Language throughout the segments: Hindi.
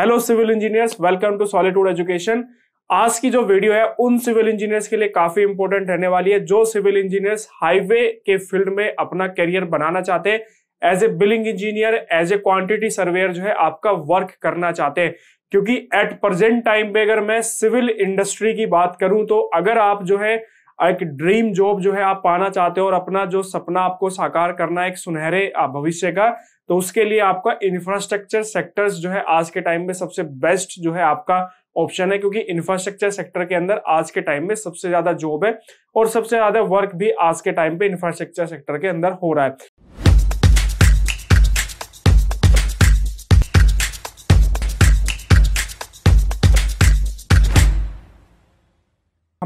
hello civil engineers welcome to solitude education आज की जो वीडियो है उन सिविल इंजीनियर्स के लिए काफी इंपॉर्टेंट रहने वाली है जो सिविल इंजीनियर्स हाईवे के फील्ड में अपना करियर बनाना चाहते हैं as a billing engineer as a quantity surveyor जो है आपका वर्क करना चाहते हैं क्योंकि एट प्रेजेंट टाइम पे अगर मैं सिविल इंडस्ट्री की बात करूं तो अगर आप जो है एक ड्रीम जॉब जो है आप पाना चाहते हो और अपना जो सपना आपको साकार करना है एक सुनहरे भविष्य का तो उसके लिए आपका इंफ्रास्ट्रक्चर सेक्टर्स जो है आज के टाइम में सबसे बेस्ट जो है आपका ऑप्शन है क्योंकि इंफ्रास्ट्रक्चर सेक्टर के अंदर आज के टाइम में सबसे ज्यादा जॉब है और सबसे ज्यादा वर्क भी आज के टाइम पे इंफ्रास्ट्रक्चर सेक्टर के अंदर हो रहा है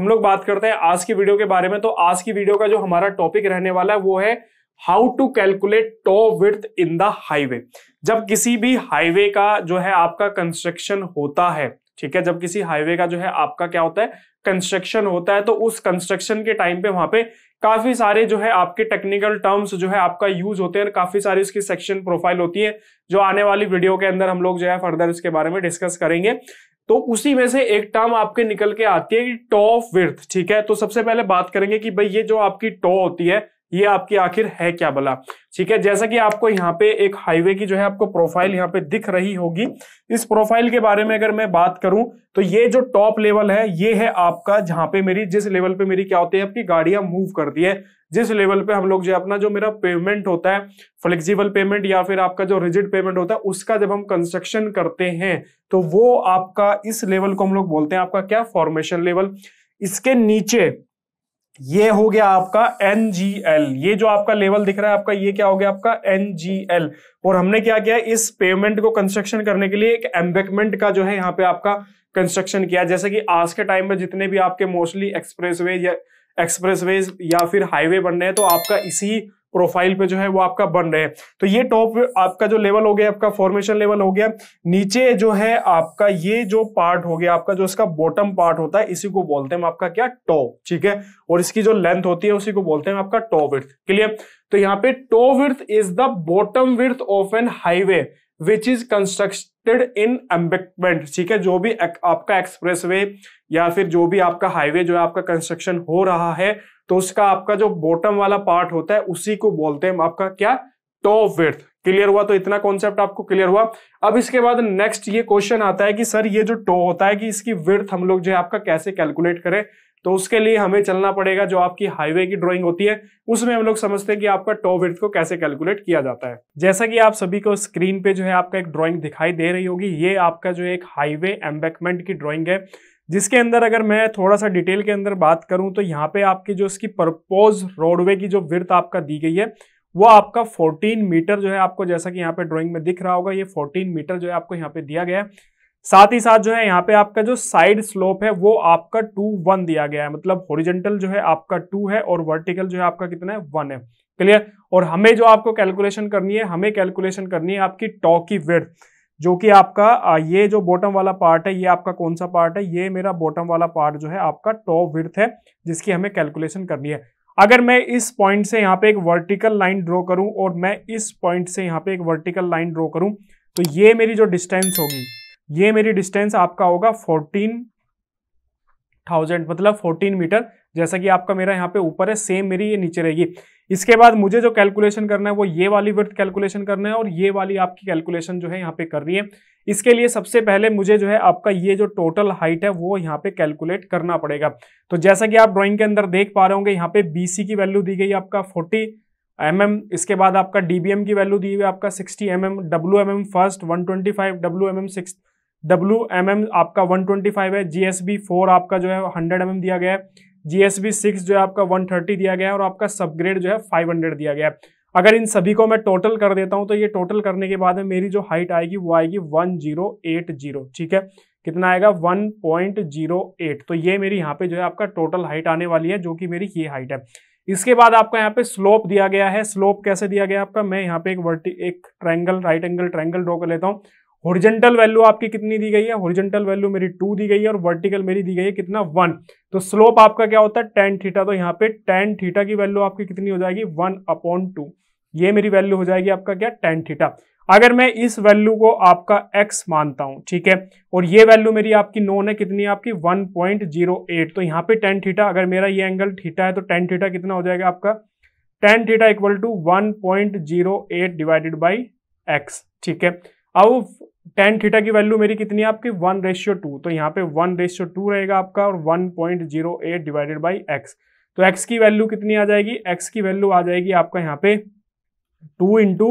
हम लोग बात करते हैं आज की वीडियो के बारे में तो आज की वीडियो का जो हमारा टॉपिक रहने वाला है वो है how to calculate toe width in the highway जब किसी भी हाईवे का जो है आपका कंस्ट्रक्शन होता है ठीक है जब किसी हाईवे का जो है आपका क्या होता है कंस्ट्रक्शन होता है तो उस कंस्ट्रक्शन के टाइम पे वहां पे काफी सारे जो है आपके टेक्निकल टर्म्स जो है आपका यूज होते हैं और काफी सारी उसकी सेक्शन प्रोफाइल होती है जो आने वाली वीडियो के अंदर हम लोग जो है फर्दर इसके बारे में डिस्कस करेंगे तो उसी में से एक टर्म आपके निकल के आती है कि टॉ ऑफ विर्थ ठीक है तो सबसे पहले बात करेंगे कि भाई ये जो आपकी टॉ होती है ये आपकी आखिर है क्या बला ठीक है जैसा कि आपको यहाँ पे एक हाईवे की जो है आपको प्रोफाइल यहाँ पे दिख रही होगी इस प्रोफाइल के बारे में अगर मैं बात करूं तो ये जो टॉप लेवल है ये है आपका जहां पे मेरी जिस लेवल पे मेरी क्या होती है आपकी गाड़ियां मूव करती है जिस लेवल पे हम लोग जो अपना जो मेरा पेमेंट होता है फ्लेक्सिबल पेमेंट या फिर आपका जो रिजिड पेमेंट होता है उसका जब हम कंस्ट्रक्शन करते हैं तो वो आपका इस लेवल को हम लोग बोलते हैं आपका क्या फॉर्मेशन लेवल इसके नीचे ये हो गया आपका एल ये जो आपका लेवल दिख रहा है आपका ये क्या हो गया आपका एल और हमने क्या किया इस पेमेंट को कंस्ट्रक्शन करने के लिए एक एम्बेकमेंट का जो है यहाँ पे आपका कंस्ट्रक्शन किया जैसे कि आज के टाइम में जितने भी आपके मोस्टली एक्सप्रेस या एक्सप्रेस या फिर हाईवे बन रहे हैं तो आपका इसी प्रोफाइल पे जो है वो आपका बन रहे हैं तो ये टॉप आपका जो लेवल हो गया आपका फॉर्मेशन लेवल हो गया नीचे जो है आपका ये जो पार्ट हो गया आपका जो इसका बॉटम पार्ट होता है इसी को बोलते हैं आपका क्या टॉप ठीक है और इसकी जो लेंथ होती है उसी को बोलते हैं आपका टॉप विर्थ क्लियर तो यहाँ पे top width is the bottom width of an highway which is constructed in embankment ठीक है जो भी आपका एक्सप्रेस या फिर जो भी आपका हाईवे जो है आपका कंस्ट्रक्शन हो रहा है तो उसका आपका जो बॉटम वाला पार्ट होता है उसी को बोलते हैं आपका क्या टॉप विर्थ क्लियर हुआ तो इतना कॉन्सेप्ट आपको क्लियर हुआ अब इसके बाद नेक्स्ट ये क्वेश्चन आता है कि सर ये जो टो होता है कि इसकी विर्थ हम लोग जो है आपका कैसे कैलकुलेट करें तो उसके लिए हमें चलना पड़ेगा जो आपकी हाईवे की ड्राइंग होती है उसमें हम लोग समझते हैं कि आपका टो विर्थ को कैसे कैलकुलेट किया जाता है जैसा कि आप सभी को स्क्रीन पे जो है आपका एक ड्रॉइंग दिखाई दे रही होगी ये आपका जो एक हाईवे एम्बेकमेंट की ड्रॉइंग है जिसके अंदर अगर मैं थोड़ा सा डिटेल के अंदर बात करूं तो यहाँ पे आपकी जो इसकी प्रपोज रोडवे की जो विर्थ आपका दी गई है वो आपका 14 मीटर जो है आपको जैसा कि यहाँ पे ड्राइंग में दिख रहा होगा ये 14 मीटर जो है आपको यहाँ पे दिया गया है साथ ही साथ जो है यहाँ पे आपका जो साइड स्लोप है वो आपका टू वन दिया गया है मतलब होरिजेंटल जो है आपका टू है और वर्टिकल जो है आपका कितना है वन है क्लियर और हमें जो आपको कैलकुलेशन करनी है हमें कैलकुलेशन करनी है आपकी टॉ की विर्थ जो कि आपका ये जो बॉटम वाला पार्ट है ये आपका कौन सा पार्ट है ये मेरा बॉटम वाला पार्ट जो है आपका टॉप विर्थ है जिसकी हमें कैलकुलेशन करनी है अगर मैं इस पॉइंट से यहाँ पे एक वर्टिकल लाइन ड्रॉ करूँ और मैं इस पॉइंट से यहाँ पे एक वर्टिकल लाइन ड्रॉ करूँ तो ये मेरी जो डिस्टेंस होगी ये मेरी डिस्टेंस आपका होगा फोर्टीन थाउजेंड मतलब फोर्टीन मीटर जैसा कि आपका मेरा यहाँ पे ऊपर है सेम मेरी ये नीचे रहेगी इसके बाद मुझे जो कैलकुलेशन करना है वो ये वाली वर्थ कैलकुलेशन करना है और ये वाली आपकी कैलकुलेशन जो है यहाँ पे कर रही है इसके लिए सबसे पहले मुझे जो है आपका ये जो टोटल हाइट है वो यहाँ पे कैलकुलेट करना पड़ेगा तो जैसा कि आप ड्राइंग के अंदर देख पा रहे होंगे यहाँ पे बी की वैल्यू दी गई आपका फोर्टी एम mm, इसके बाद आपका डी की वैल्यू दी हुई आपका sixty M M W M M first five W M M six W M M आपका फाइव है बी फोर आपका जो है हंड्रेड एम mm दिया गया है जीएसबी सिक्स जो है आपका वन थर्टी दिया गया है और आपका सबग्रेड जो है फाइव हंड्रेड दिया गया है अगर इन सभी को मैं टोटल कर देता हूं तो ये टोटल करने के बाद में मेरी जो हाइट आएगी वो आएगी जीरो ठीक है कितना आएगा 1.08 तो ये मेरी यहाँ पे जो है आपका टोटल हाइट आने वाली है जो कि मेरी ये हाइट है इसके बाद आपका यहाँ पे स्लोप दिया गया है स्लोप कैसे दिया गया आपका मैं यहाँ पे एक वर्टी एक triangle right angle triangle draw कर लेता हूँ होरिजेंटल वैल्यू आपकी कितनी दी गई है होरिजेंटल वैल्यू मेरी टू दी गई है और वर्टिकल मेरी दी गई है कितना वन तो स्लोप आपका क्या होता है टेन थीटा तो यहाँ पे टेन थीटा की वैल्यू आपकी कितनी हो जाएगी वन अपॉन टू ये मेरी वैल्यू हो जाएगी आपका क्या टेन थीटा अगर मैं इस वैल्यू को आपका एक्स मानता हूं ठीक है और ये वैल्यू मेरी आपकी नोन है कितनी आपकी वन तो यहाँ पे टेन थीटा अगर मेरा ये एंगल ठीठा है तो टेन थीटा कितना हो जाएगा आपका tan theta equal to eight divided by X ठीक है अब टेन थीटा की वैल्यू मेरी कितनी है आपकी वन रेशियो टू तो यहाँ पे वन रेशियो टू रहेगा आपका और one point zero eight divided by X तो एक्स की वैल्यू कितनी आ जाएगी एक्स की वैल्यू आ जाएगी आपका यहाँ पे two into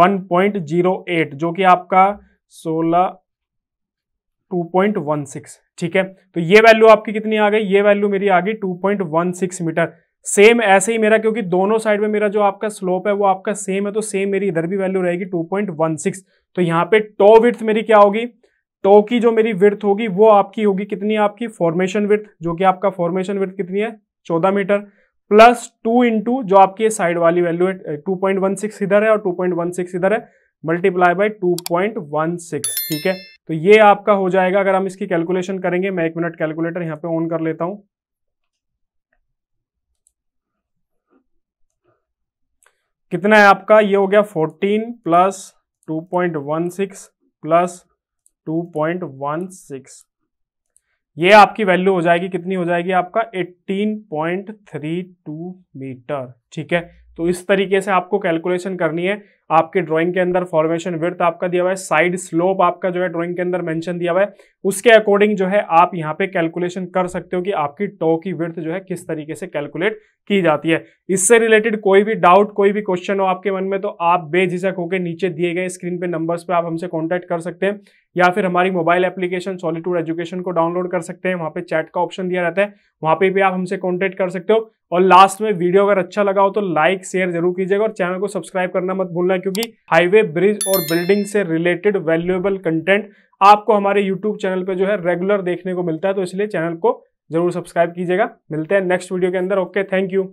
one point zero eight जो कि आपका सोलह टू पॉइंट वन सिक्स ठीक है तो ये वैल्यू आपकी कितनी आ गई ये वैल्यू मेरी आ गई two point one six metre same ऐसे ही मेरा क्योंकि दोनों साइड में मेरा जो आपका स्लोप है वो आपका सेम है तो सेम मेरी इधर भी वैल्यू रहेगी 2.16 तो यहाँ पे टो विथ मेरी क्या होगी टो की जो मेरी विर्थ होगी वो आपकी होगी कितनी आपकी फॉर्मेशन विर्थ जो कि आपका फॉर्मेशन विर्थ कितनी है 14 मीटर प्लस टू इंटू जो आपकी साइड वाली वैल्यू है सिक्स इधर है और सिक्स इधर है मल्टीप्लाई बाई सिक्स ठीक है तो ये आपका हो जाएगा अगर हम इसकी कैलकुलेशन करेंगे मैं एक मिनट कैलकुलेटर यहाँ पे ऑन कर लेता हूँ कितना है आपका ये हो गया 14 प्लस 2.16 प्लस 2.16 ये आपकी वैल्यू हो जाएगी कितनी हो जाएगी आपका 18.32 मीटर ठीक है तो इस तरीके से आपको कैलकुलेशन करनी है आपके ड्राइंग के अंदर फॉर्मेशन विर्थ आपका दिया हुआ है साइड स्लोप आपका जो है ड्राइंग के अंदर मेंशन दिया हुआ है उसके अकॉर्डिंग जो है आप यहाँ पे कैलकुलेशन कर सकते हो कि आपकी टो की विर्थ जो है किस तरीके से कैलकुलेट की जाती है इससे रिलेटेड कोई भी डाउट कोई भी क्वेश्चन हो आपके मन में तो आप बेझिझक होकर नीचे दिए गए स्क्रीन पे नंबर्स पे आप हमसे कांटेक्ट कर सकते हैं या फिर हमारी मोबाइल एप्लीकेशन सॉलिट्यूड एजुकेशन को डाउनलोड कर सकते हैं वहाँ पे चैट का ऑप्शन दिया रहता है वहाँ पे भी आप हमसे कॉन्टैक्ट कर सकते हो और लास्ट में वीडियो अगर अच्छा लगा हो तो लाइक शेयर जरूर कीजिएगा और चैनल को सब्सक्राइब करना मत भूलना क्योंकि हाईवे ब्रिज और बिल्डिंग से रिलेटेड वैल्यूएबल कंटेंट आपको हमारे यूट्यूब चैनल पर जो है रेगुलर देखने को मिलता है तो इसलिए चैनल को जरूर सब्सक्राइब कीजिएगा मिलते हैं नेक्स्ट वीडियो के अंदर ओके थैंक यू